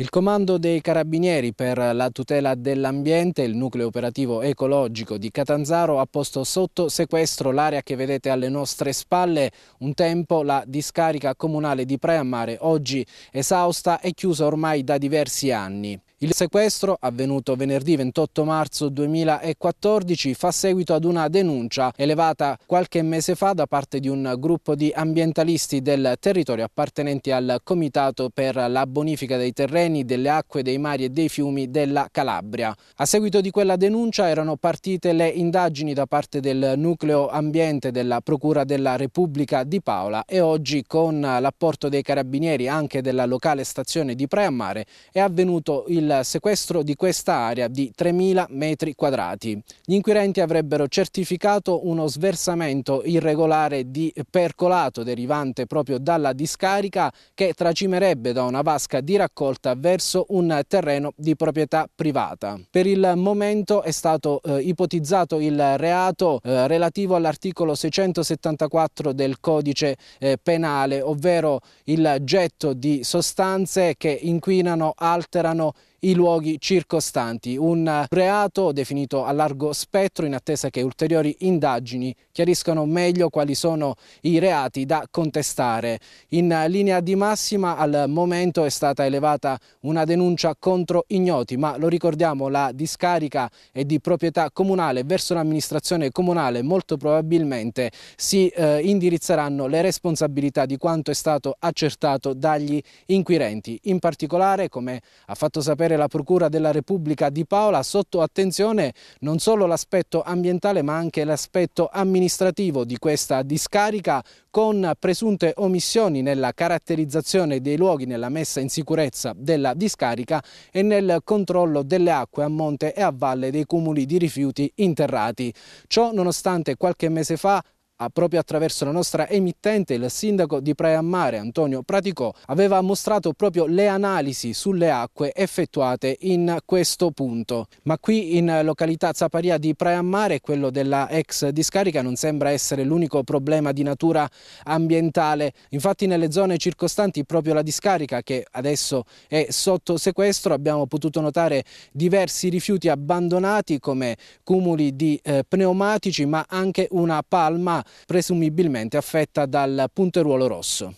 Il Comando dei Carabinieri per la tutela dell'ambiente, il nucleo operativo ecologico di Catanzaro, ha posto sotto sequestro l'area che vedete alle nostre spalle, un tempo la discarica comunale di Praia Mare, oggi esausta e chiusa ormai da diversi anni. Il sequestro, avvenuto venerdì 28 marzo 2014, fa seguito ad una denuncia elevata qualche mese fa da parte di un gruppo di ambientalisti del territorio appartenenti al Comitato per la bonifica dei terreni, delle acque, dei mari e dei fiumi della Calabria. A seguito di quella denuncia erano partite le indagini da parte del nucleo ambiente della Procura della Repubblica di Paola e oggi con l'apporto dei carabinieri anche della locale stazione di Preamare, è avvenuto il sequestro di questa area di 3.000 metri quadrati. Gli inquirenti avrebbero certificato uno sversamento irregolare di percolato derivante proprio dalla discarica che tracimerebbe da una vasca di raccolta verso un terreno di proprietà privata. Per il momento è stato eh, ipotizzato il reato eh, relativo all'articolo 674 del codice eh, penale, ovvero il getto di sostanze che inquinano, alterano, i luoghi circostanti. Un reato definito a largo spettro in attesa che ulteriori indagini chiariscano meglio quali sono i reati da contestare. In linea di massima al momento è stata elevata una denuncia contro ignoti, ma lo ricordiamo la discarica è di proprietà comunale verso l'amministrazione comunale molto probabilmente si eh, indirizzeranno le responsabilità di quanto è stato accertato dagli inquirenti. In particolare, come ha fatto sapere tenere la Procura della Repubblica di Paola sotto attenzione non solo l'aspetto ambientale ma anche l'aspetto amministrativo di questa discarica con presunte omissioni nella caratterizzazione dei luoghi, nella messa in sicurezza della discarica e nel controllo delle acque a monte e a valle dei cumuli di rifiuti interrati. Ciò nonostante qualche mese fa proprio attraverso la nostra emittente, il sindaco di Praia Mare, Antonio Praticò, aveva mostrato proprio le analisi sulle acque effettuate in questo punto. Ma qui in località Zaparia di Praia Mare, quello della ex discarica, non sembra essere l'unico problema di natura ambientale. Infatti nelle zone circostanti proprio la discarica, che adesso è sotto sequestro, abbiamo potuto notare diversi rifiuti abbandonati come cumuli di eh, pneumatici, ma anche una palma presumibilmente affetta dal punteruolo rosso.